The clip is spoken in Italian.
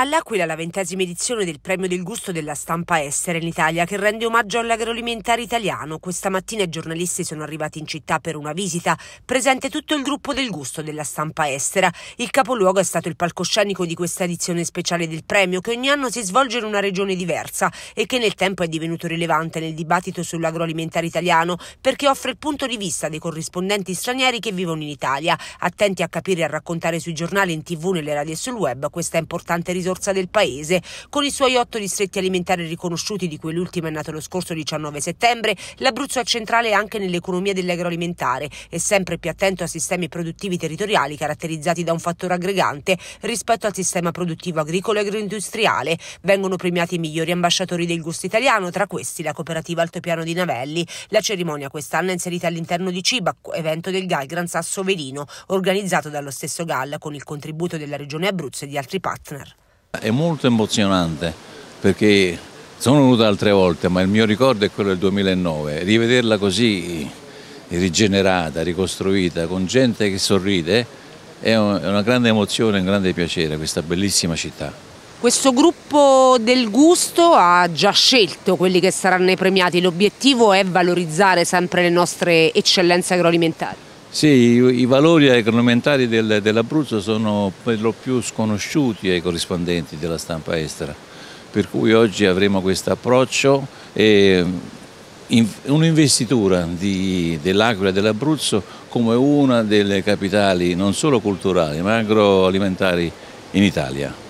All'Aquila la ventesima edizione del premio del gusto della stampa estera in Italia che rende omaggio all'agroalimentare italiano. Questa mattina i giornalisti sono arrivati in città per una visita, presente tutto il gruppo del gusto della stampa estera. Il capoluogo è stato il palcoscenico di questa edizione speciale del premio che ogni anno si svolge in una regione diversa e che nel tempo è divenuto rilevante nel dibattito sull'agroalimentare italiano perché offre il punto di vista dei corrispondenti stranieri che vivono in Italia, attenti a capire e a raccontare sui giornali, in tv, nelle radio e sul web questa importante risorsa risorsa del paese. Con i suoi otto distretti alimentari riconosciuti, di cui l'ultimo è nato lo scorso 19 settembre, l'Abruzzo è centrale anche nell'economia dell'agroalimentare e sempre più attento a sistemi produttivi territoriali caratterizzati da un fattore aggregante rispetto al sistema produttivo agricolo e agroindustriale. Vengono premiati i migliori ambasciatori del gusto italiano, tra questi la cooperativa Altopiano di Navelli. La cerimonia quest'anno è inserita all'interno di CIBAC, evento del GAL Gran Sasso Velino, organizzato dallo stesso GAL con il contributo della Regione Abruzzo e di altri partner. È molto emozionante perché sono venuta altre volte, ma il mio ricordo è quello del 2009. Rivederla così rigenerata, ricostruita, con gente che sorride, è una grande emozione, un grande piacere questa bellissima città. Questo gruppo del gusto ha già scelto quelli che saranno i premiati, l'obiettivo è valorizzare sempre le nostre eccellenze agroalimentari. Sì, i, valori agroalimentari del, dell'Abruzzo sono per lo più sconosciuti ai corrispondenti della stampa estera, per cui oggi avremo questo approccio e in, un'investitura dell'Aquila e dell'Abruzzo come una delle capitali non solo culturali ma agroalimentari in Italia.